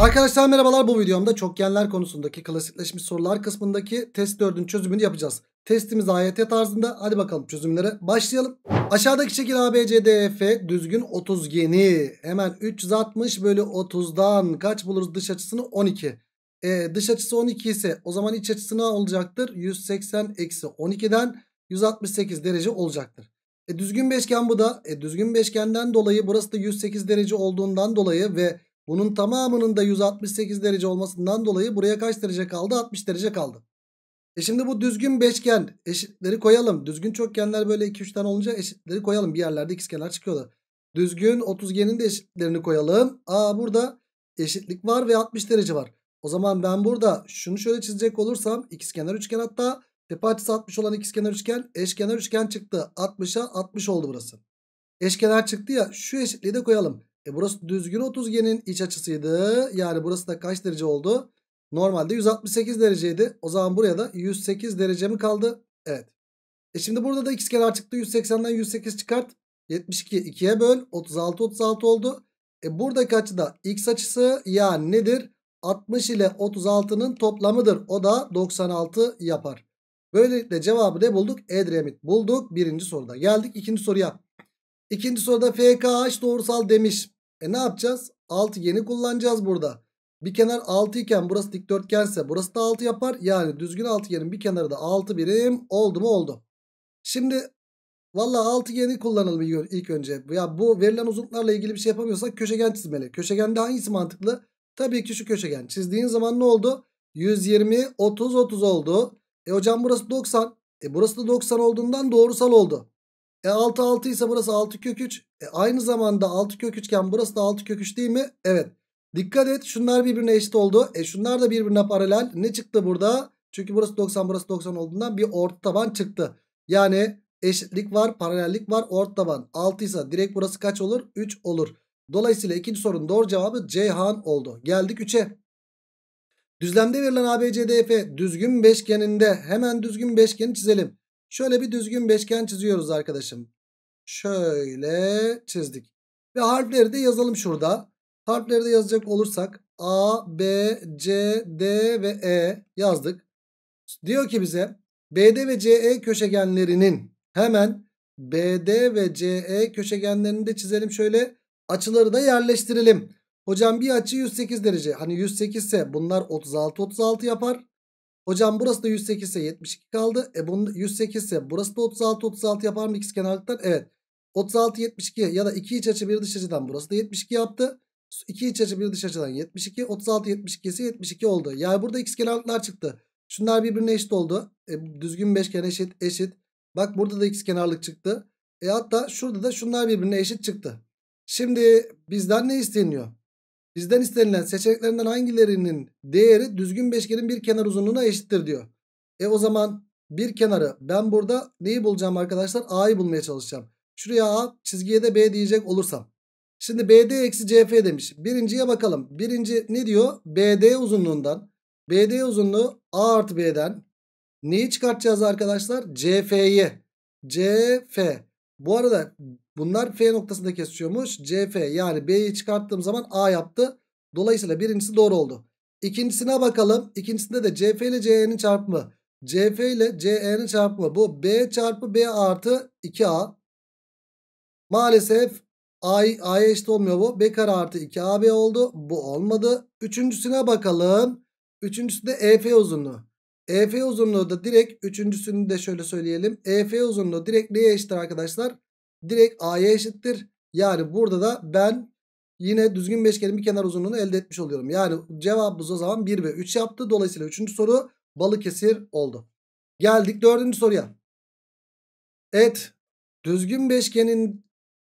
Arkadaşlar merhabalar bu videomda çokgenler konusundaki klasikleşmiş sorular kısmındaki test 4'ün çözümünü yapacağız. Testimiz AYT tarzında hadi bakalım çözümlere başlayalım. Aşağıdaki şekil ABCDF e düzgün 30geni. hemen 360 bölü 30'dan kaç buluruz dış açısını 12. E, dış açısı 12 ise o zaman iç açısı ne olacaktır? 180 eksi 12'den 168 derece olacaktır. E, düzgün beşgen bu da. E, düzgün beşgenden dolayı burası da 108 derece olduğundan dolayı ve bunun tamamının da 168 derece olmasından dolayı buraya kaç derece kaldı? 60 derece kaldı. E şimdi bu düzgün beşgen eşitleri koyalım. Düzgün çokgenler böyle 2-3 tane olunca eşitleri koyalım. Bir yerlerde ikizkenar çıkıyordu. Düzgün otuzgenin de eşitlerini koyalım. Aa burada eşitlik var ve 60 derece var. O zaman ben burada şunu şöyle çizecek olursam ikizkenar üçgen hatta tepe açısı 60 olan ikizkenar üçgen eşkenar üçgen çıktı. 60'a 60 oldu burası. Eşkenar çıktı ya şu eşitliği de koyalım. E burası düzgün otuzgenin iç açısıydı. Yani burası da kaç derece oldu? Normalde 168 dereceydi. O zaman buraya da 108 derece mi kaldı? Evet. E şimdi burada da x çıktı. 180'den 108 çıkart. 72 2'ye böl. 36 36 oldu. E buradaki açı da x açısı yani nedir? 60 ile 36'nın toplamıdır. O da 96 yapar. Böylelikle cevabı ne bulduk? Edremit bulduk. Birinci soruda geldik. ikinci soruya. İkinci soruda FKH doğrusal demiş. E ne yapacağız? 6 yeni kullanacağız burada. Bir kenar 6 iken burası dikdörtgense burası da 6 yapar. Yani düzgün altıgenin bir kenarı da 6 birim oldu mu oldu. Şimdi valla altıgeni kullanalım ilk önce. Ya bu verilen uzunluklarla ilgili bir şey yapamıyorsak köşegen çizmeli. Köşegende hangisi mantıklı? Tabii ki şu köşegen. Çizdiğin zaman ne oldu? 120, 30, 30 oldu. E hocam burası 90. E burası da 90 olduğundan doğrusal oldu. E 6 6 ise burası 6 kök 3. E aynı zamanda 6 kök 3 iken burası da 6 kök 3 değil mi? Evet. Dikkat et şunlar birbirine eşit oldu. E şunlar da birbirine paralel. Ne çıktı burada? Çünkü burası 90 burası 90 olduğundan bir orta taban çıktı. Yani eşitlik var paralellik var orta taban. 6 ise direkt burası kaç olur? 3 olur. Dolayısıyla ikinci sorunun doğru cevabı Ceyhan oldu. Geldik 3'e. Düzlemde verilen ABCDF düzgün beşgeninde hemen düzgün beşgeni çizelim. Şöyle bir düzgün beşgen çiziyoruz arkadaşım. Şöyle çizdik. Ve harfleri de yazalım şurada. Harfleri de yazacak olursak A, B, C, D ve E yazdık. Diyor ki bize BD ve CE köşegenlerinin hemen BD ve CE köşegenlerini de çizelim şöyle. Açıları da yerleştirelim. Hocam bir açı 108 derece. Hani 108 ise bunlar 36 36 yapar. Hocam burası da 108 ise 72 kaldı. E bunun 108 ise burası da 36 36 yapar mı ikiz kenarlıktan? Evet. 36 72 ya da 2 iç açı 1 dış açıdan burası da 72 yaptı. 2 iç açı 1 dış açıdan 72. 36 72 ise 72 oldu. Yani burada ikiz kenarlıklar çıktı. Şunlar birbirine eşit oldu. E, düzgün beşgen eşit eşit. Bak burada da ikiz kenarlık çıktı. E hatta şurada da şunlar birbirine eşit çıktı. Şimdi bizden ne isteniyor? Bizden istenilen seçeneklerinden hangilerinin değeri düzgün beşgenin bir kenar uzunluğuna eşittir diyor. E o zaman bir kenarı ben burada neyi bulacağım arkadaşlar? A'yı bulmaya çalışacağım. Şuraya A çizgiye de B diyecek olursam. Şimdi BD eksi CF demiş. Birinciye bakalım. Birinci ne diyor? BD uzunluğundan. BD uzunluğu A artı B'den. Neyi çıkartacağız arkadaşlar? CF'yi. CF. Bu arada Bunlar F noktasında kesiyormuş. CF yani B'yi çıkarttığım zaman A yaptı. Dolayısıyla birincisi doğru oldu. İkincisine bakalım. İkincisinde de CF ile CE'nin çarpımı. CF ile CE'nin çarpımı. Bu B çarpı B artı 2A. Maalesef A'ya eşit olmuyor bu. B kare artı 2AB oldu. Bu olmadı. Üçüncüsüne bakalım. Üçüncüsünde EF uzunluğu. EF uzunluğu da direkt üçüncüsünü de şöyle söyleyelim. EF uzunluğu direkt neye eşittir arkadaşlar? direkt A'ya eşittir. Yani burada da ben yine düzgün beşgenin bir kenar uzunluğunu elde etmiş oluyorum. Yani cevabımız o zaman 1 ve 3 yaptı. Dolayısıyla 3. soru Balıkesir oldu. Geldik 4. soruya. Evet. Düzgün beşgenin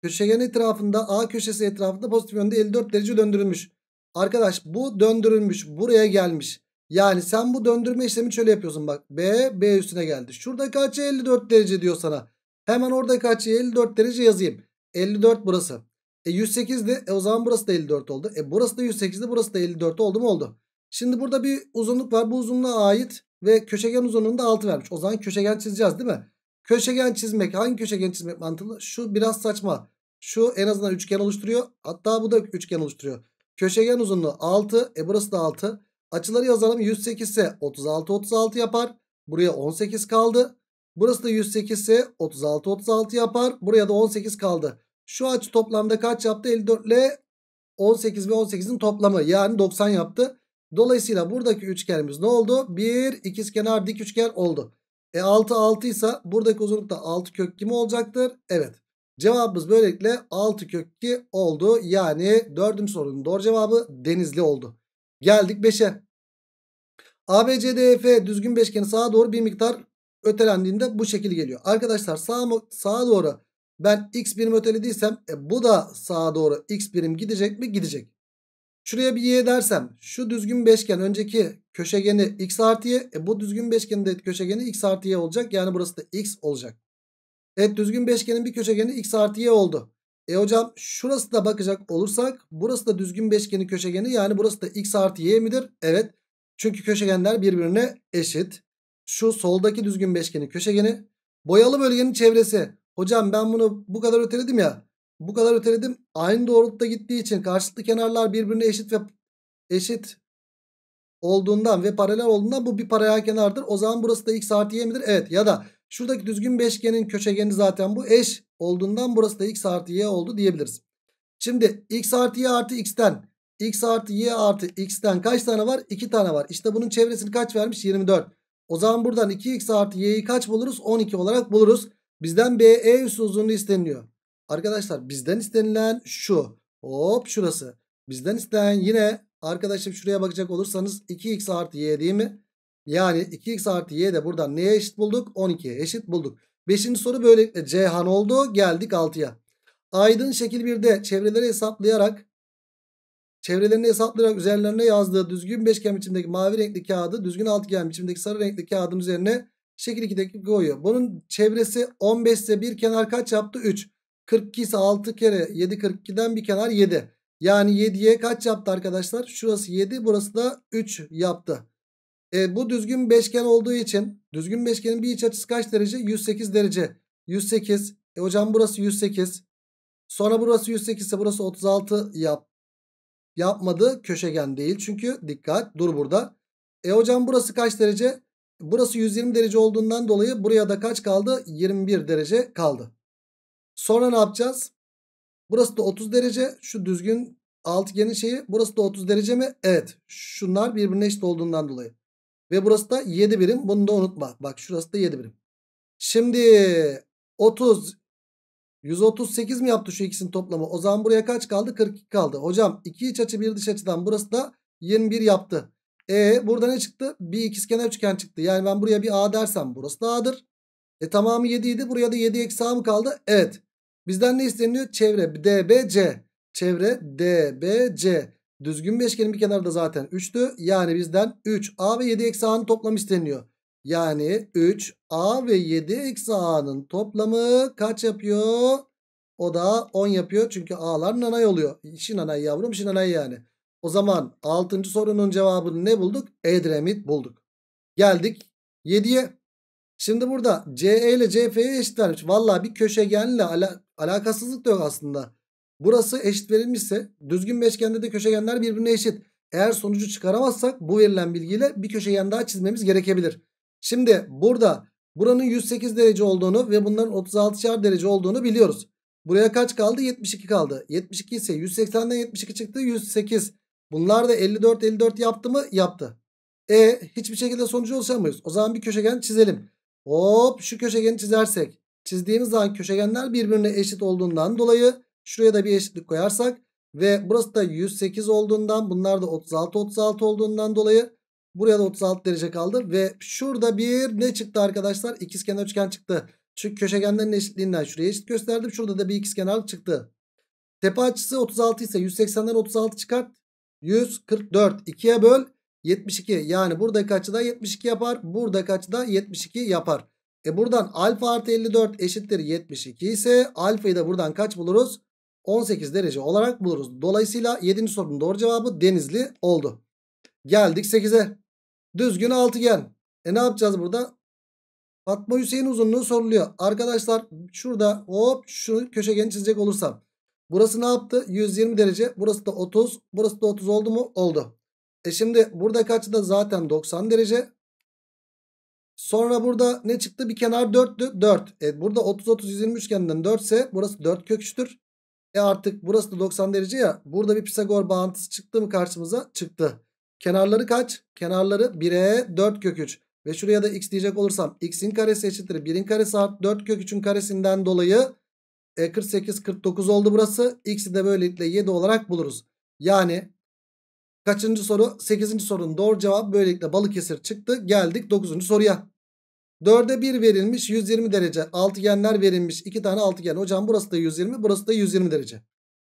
köşegen etrafında A köşesi etrafında pozitif yönde 54 derece döndürülmüş. Arkadaş bu döndürülmüş. Buraya gelmiş. Yani sen bu döndürme işlemi şöyle yapıyorsun bak. B, B üstüne geldi. Şurada kaç 54 e derece diyor sana. Hemen oradaki açıya 54 derece yazayım. 54 burası. E 108 de e o zaman burası da 54 oldu. E burası da 108 de burası da 54 oldu mu oldu. Şimdi burada bir uzunluk var. Bu uzunluğa ait ve köşegen uzunluğunda 6 vermiş. O zaman köşegen çizeceğiz değil mi? Köşegen çizmek hangi köşegen çizmek mantıklı? Şu biraz saçma. Şu en azından üçgen oluşturuyor. Hatta bu da üçgen oluşturuyor. Köşegen uzunluğu 6. E burası da 6. Açıları yazalım. 108 ise 36 36 yapar. Buraya 18 kaldı. Burası da 108 ise 36 36 yapar. Buraya da 18 kaldı. Şu açı toplamda kaç yaptı? 54 ile 18 ve 18'in toplamı yani 90 yaptı. Dolayısıyla buradaki üçgenimiz ne oldu? Bir ikizkenar dik üçgen oldu. E 6 6 ise buradaki uzunlukta 6 kök kimi olacaktır? Evet. Cevabımız böylelikle 6 kök 2 oldu. Yani dördüncü sorunun doğru cevabı denizli oldu. Geldik 5'e. ABCDF e düzgün beşgeni sağa doğru bir miktar ötelendiğinde bu şekil geliyor. Arkadaşlar sağa, sağa doğru ben x birim ötelediysem e, bu da sağa doğru x birim gidecek mi? Gidecek. Şuraya bir y dersem şu düzgün beşgen önceki köşegeni x artı y. E, bu düzgün beşgenin de köşegeni x artı y olacak. Yani burası da x olacak. Evet düzgün beşgenin bir köşegeni x artı y oldu. E hocam şurası da bakacak olursak burası da düzgün beşgenin köşegeni yani burası da x artı y midir? Evet. Çünkü köşegenler birbirine eşit şu soldaki düzgün beşgenin köşegeni boyalı bölgenin çevresi. Hocam ben bunu bu kadar öteledim ya. Bu kadar öteledim. Aynı doğrultuda gittiği için karşılıklı kenarlar birbirine eşit ve eşit olduğundan ve paralel olduğundan bu bir paralel kenardır. O zaman burası da x artı y midir? Evet ya da şuradaki düzgün beşgenin köşegeni zaten bu eş olduğundan burası da x artı y oldu diyebiliriz. Şimdi x artı y artı x'ten x artı y artı x'ten kaç tane var? 2 tane var. İşte bunun çevresini kaç vermiş? 24. O zaman buradan 2x artı y'yi kaç buluruz? 12 olarak buluruz. Bizden BE üssü uzunluğu isteniliyor. Arkadaşlar bizden istenilen şu. Hop şurası. Bizden istenen yine arkadaşlar şuraya bakacak olursanız 2x artı y değil mi? Yani 2x artı y de buradan neye eşit bulduk? 12'ye eşit bulduk. Beşinci soru böylelikle han oldu. Geldik 6'ya. Aydın şekil 1'de çevreleri hesaplayarak Çevrelerini hesaplayarak üzerlerine yazdığı düzgün beşgen biçimdeki mavi renkli kağıdı düzgün altıgen biçimdeki sarı renkli kağıdın üzerine şekil 2'deki koyuyor. Bunun çevresi 15 ise bir kenar kaç yaptı? 3. 42 ise 6 kere 7 42'den bir kenar 7. Yani 7'ye kaç yaptı arkadaşlar? Şurası 7 burası da 3 yaptı. E, bu düzgün beşgen olduğu için düzgün beşgenin bir iç açısı kaç derece? 108 derece. 108. E, hocam burası 108. Sonra burası 108 ise burası 36 yaptı yapmadı köşegen değil. Çünkü dikkat dur burada. E hocam burası kaç derece? Burası 120 derece olduğundan dolayı buraya da kaç kaldı? 21 derece kaldı. Sonra ne yapacağız? Burası da 30 derece. Şu düzgün altıgenin şeyi. Burası da 30 derece mi? Evet. Şunlar birbirine eşit olduğundan dolayı. Ve burası da 7 birim. Bunu da unutma. Bak şurası da 7 birim. Şimdi 30 138 mi yaptı şu ikisinin toplamı? O zaman buraya kaç kaldı? 42 kaldı. Hocam iki iç açı bir dış açıdan burası da 21 yaptı. E burada ne çıktı? Bir ikizkenar üçgen çıktı. Yani ben buraya bir A dersem burası da A'dır. E tamamı 7 idi. Buraya da 7 eksi A mı kaldı? Evet. Bizden ne isteniyor? Çevre DBC. Çevre DBC. Düzgün beşgenin bir kenarı da zaten 3'tü. Yani bizden 3 A ve 7 eksi A'nın toplamı isteniyor. Yani 3 A ve 7 eksi A'nın toplamı kaç yapıyor? O da 10 yapıyor. Çünkü A'lar nanay oluyor. nanay yavrum işin nanay yani. O zaman 6. sorunun cevabını ne bulduk? Edremit bulduk. Geldik 7'ye. Şimdi burada CE ile CF'ye eşitlenmiş. Valla bir köşegenle ala alakasızlık da yok aslında. Burası eşit verilmişse düzgün beşgende de köşegenler birbirine eşit. Eğer sonucu çıkaramazsak bu verilen bilgiyle bir köşegen daha çizmemiz gerekebilir. Şimdi burada buranın 108 derece olduğunu ve bunların 36'şar derece olduğunu biliyoruz. Buraya kaç kaldı? 72 kaldı. 72 ise 180'den 72 çıktı 108. Bunlar da 54 54 yaptı mı? Yaptı. E hiçbir şekilde sonucu ulaşamayız. O zaman bir köşegen çizelim. Hop şu köşegeni çizersek. Çizdiğimiz zaman köşegenler birbirine eşit olduğundan dolayı şuraya da bir eşitlik koyarsak ve burası da 108 olduğundan bunlar da 36 36 olduğundan dolayı Buraya da 36 derece kaldı. Ve şurada bir ne çıktı arkadaşlar? İkizkenar üçgen çıktı. Çünkü köşegenlerin eşitliğinden şuraya eşit gösterdim. Şurada da bir ikizkenar çıktı. Tepe açısı 36 ise 180'den 36 çıkart. 144. 2'ye böl. 72. Yani buradaki açı da 72 yapar. Buradaki açı da 72 yapar. E buradan alfa artı 54 eşittir 72 ise alfayı da buradan kaç buluruz? 18 derece olarak buluruz. Dolayısıyla 7. sorunun doğru cevabı denizli oldu. Geldik 8'e. Düzgün altıgen. E ne yapacağız burada? Fatma Hüseyin uzunluğu soruluyor. Arkadaşlar şurada hop şu köşegeni çizecek olursam. Burası ne yaptı? 120 derece. Burası da 30. Burası da 30 oldu mu? Oldu. E şimdi burada kaçtı da zaten 90 derece. Sonra burada ne çıktı? Bir kenar 4'tü. 4. E burada 30 30 120 üçgeninden 4 ise burası 4 kök E artık burası da 90 derece ya. Burada bir Pisagor bağıntısı çıktı mı karşımıza? Çıktı. Kenarları kaç? Kenarları 1'e 4 kök 3. Ve şuraya da x diyecek olursam x'in karesi eşittir 1'in karesi art 4 kök 3'ün karesinden dolayı 48 e, 49 oldu burası. X'i de böylelikle 7 olarak buluruz. Yani kaçıncı soru? 8. sorunun doğru cevabı böylelikle Balıkesir çıktı. Geldik 9. soruya. 4'e 1 verilmiş 120 derece. Altıgenler verilmiş. 2 tane altıgen. Hocam burası da 120, burası da 120 derece.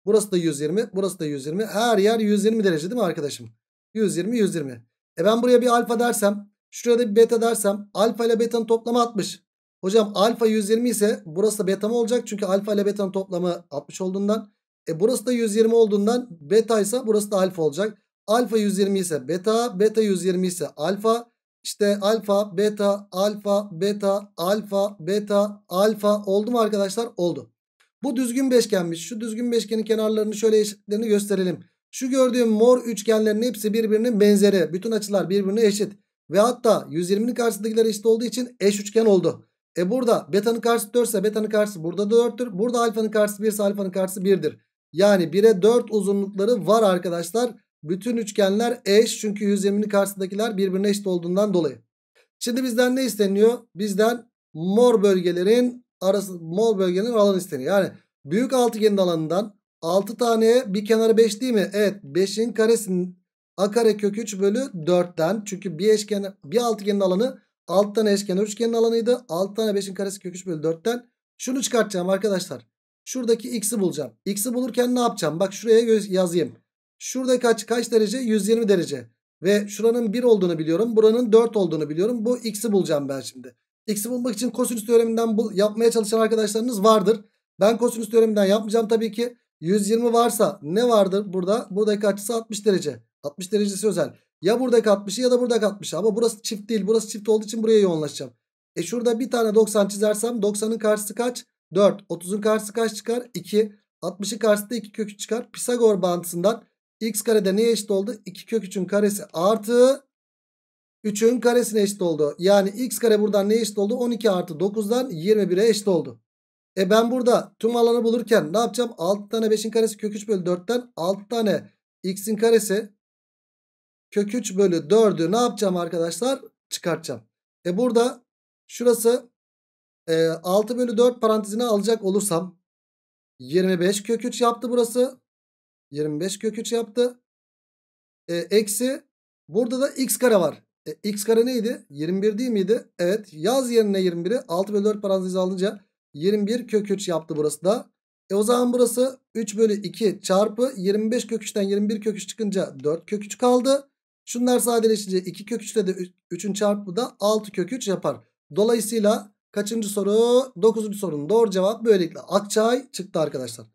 Burası da 120, burası da 120. Her yer 120 derece değil mi arkadaşım? 120 120. E ben buraya bir alfa dersem şuraya da bir beta dersem alfa ile betanın toplamı 60. Hocam alfa 120 ise burası da beta mı olacak? Çünkü alfa ile betanın toplamı 60 olduğundan. E burası da 120 olduğundan beta ise burası da alfa olacak. Alfa 120 ise beta, beta 120 ise alfa. İşte alfa, beta, alfa, beta, alfa, beta, alfa oldu mu arkadaşlar? Oldu. Bu düzgün beşgenmiş. Şu düzgün beşgenin kenarlarını şöyle eşitlerini gösterelim. Şu gördüğüm mor üçgenlerin hepsi birbirinin benzeri. Bütün açılar birbirine eşit. Ve hatta 120'nin karşısındakiler eşit olduğu için eş üçgen oldu. E burada beta'nın karşısı 4 ise beta'nın karşısı burada 4'tür. Burada alfanın karşısı 1 ise alfanın karşısı 1'dir. Yani 1'e 4 uzunlukları var arkadaşlar. Bütün üçgenler eş çünkü 120'nin karşısındakiler birbirine eşit olduğundan dolayı. Şimdi bizden ne isteniyor? Bizden mor bölgelerin arası mor bölgenin alanı isteniyor. Yani büyük altıgenin alanından 6 tane bir kenarı 5 değil mi? Evet 5'in karesinin a kare kök 3 bölü 4'ten. Çünkü bir eşken bir altıgenin alanı 6 tane eşkenar üçgenin alanıydı. 6 tane 5'in karesi kök 3 bölü 4'ten. Şunu çıkartacağım arkadaşlar. Şuradaki x'i bulacağım. X'i bulurken ne yapacağım? Bak şuraya yazayım. Şurada kaç kaç derece? 120 derece. Ve şuranın 1 olduğunu biliyorum. Buranın 4 olduğunu biliyorum. Bu x'i bulacağım ben şimdi. X'i bulmak için kosinüs teoreminden bu, yapmaya çalışan arkadaşlarınız vardır. Ben kosinüs teoreminden yapmayacağım tabii ki. 120 varsa ne vardır burada? Buradaki açısı 60 derece. 60 derecesi özel. Ya buradaki 60'ı ya da buradaki 60'ı. Ama burası çift değil. Burası çift olduğu için buraya yoğunlaşacağım. E şurada bir tane 90 çizersem 90'ın karşısı kaç? 4. 30'un karşısı kaç çıkar? 2. 60'ın karşısı da 2 kökü çıkar. Pisagor bağıntısından x karede neye eşit oldu? 2 kök 3'ün karesi artı 3'ün karesine eşit oldu. Yani x kare buradan neye eşit oldu? 12 artı 9'dan 21'e eşit oldu. E ben burada tüm alanı bulurken ne yapacağım? 6 tane 5'in karesi kök 3 bölü 4'ten 6 tane x'in karesi kök 3 bölü 4'ü ne yapacağım arkadaşlar? Çıkartacağım. E burada şurası e, 6 bölü 4 parantezine alacak olursam 25 kök 3 yaptı burası. 25 kök 3 yaptı. E, eksi burada da x kare var. E, x kare neydi? 21 değil miydi? Evet yaz yerine 21'i 6 bölü 4 parantezine alınca 21 kök 3 yaptı burası da. E o zaman burası 3 bölü 2 çarpı 25 kök 3'ten 21 kök 3 çıkınca 4 kök 3 kaldı. Şunlar sadeleşince 2 kök 3 ile de 3'ün çarpı da 6 kök 3 yapar. Dolayısıyla kaçıncı soru? 9. sorunun doğru cevap böylelikle Akçay çıktı arkadaşlar.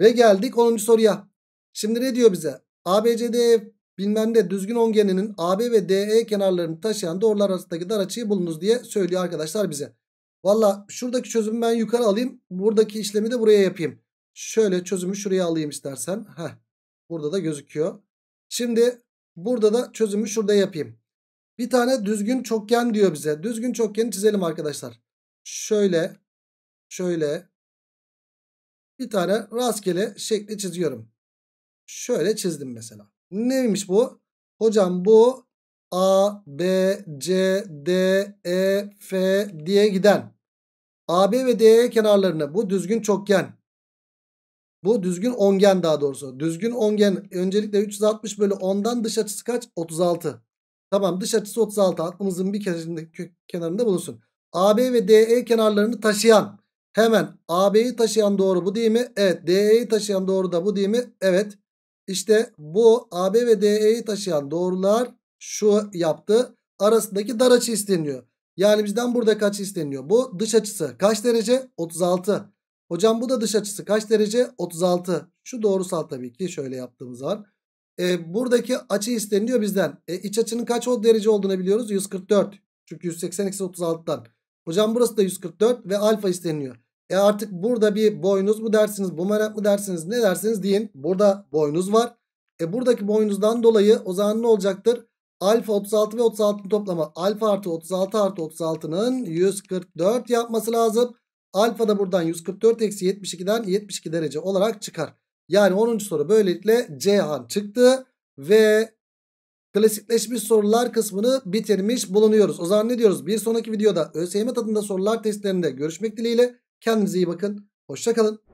Ve geldik 10. soruya. Şimdi ne diyor bize? ABCD bilmem ne düzgün ongeninin AB ve DE kenarlarını taşıyan doğrular arasındaki dar açıyı bulunuz diye söylüyor arkadaşlar bize. Valla şuradaki çözümü ben yukarı alayım. Buradaki işlemi de buraya yapayım. Şöyle çözümü şuraya alayım istersen. Heh. Burada da gözüküyor. Şimdi burada da çözümü şurada yapayım. Bir tane düzgün çokgen diyor bize. Düzgün çokgeni çizelim arkadaşlar. Şöyle. Şöyle. Bir tane rastgele şekli çiziyorum. Şöyle çizdim mesela. Neymiş bu? Hocam bu A, B, C, D, E, F diye giden AB ve DE kenarlarını bu düzgün çokgen bu düzgün ongen daha doğrusu. Düzgün ongen öncelikle 360 bölü 10'dan dış açısı kaç? 36. Tamam dış açısı 36 aklımızın bir kenarında bulunsun. AB ve DE kenarlarını taşıyan hemen AB'yi taşıyan doğru bu değil mi? Evet. DE'yi taşıyan doğru da bu değil mi? Evet. İşte bu AB ve DE'yi taşıyan doğrular şu yaptı. Arasındaki dar açı isteniyor. Yani bizden burada kaç isteniyor? Bu dış açısı kaç derece? 36. Hocam bu da dış açısı kaç derece? 36. Şu doğrusal tabii ki şöyle yaptığımız var. E, buradaki açı isteniyor bizden. E, iç açının kaç o derece olduğunu biliyoruz? 144. Çünkü 180 eksi 36'dan. Hocam burası da 144 ve alfa isteniyor. E artık burada bir boynuz mu dersiniz, bumerang mı dersiniz, ne dersiniz deyin. Burada boynuz var. E buradaki boynuzdan dolayı o zaman ne olacaktır? Alfa 36 ve 36'nın toplamı. Alfa artı 36 artı 36'nın 144 yapması lazım. Alfa da buradan 144 eksi 72'den 72 derece olarak çıkar. Yani 10. soru böylelikle C han çıktı. Ve klasikleşmiş sorular kısmını bitirmiş bulunuyoruz. O zaman ne diyoruz? Bir sonraki videoda ÖSYM tadında sorular testlerinde görüşmek dileğiyle. Kendinize iyi bakın. Hoşçakalın.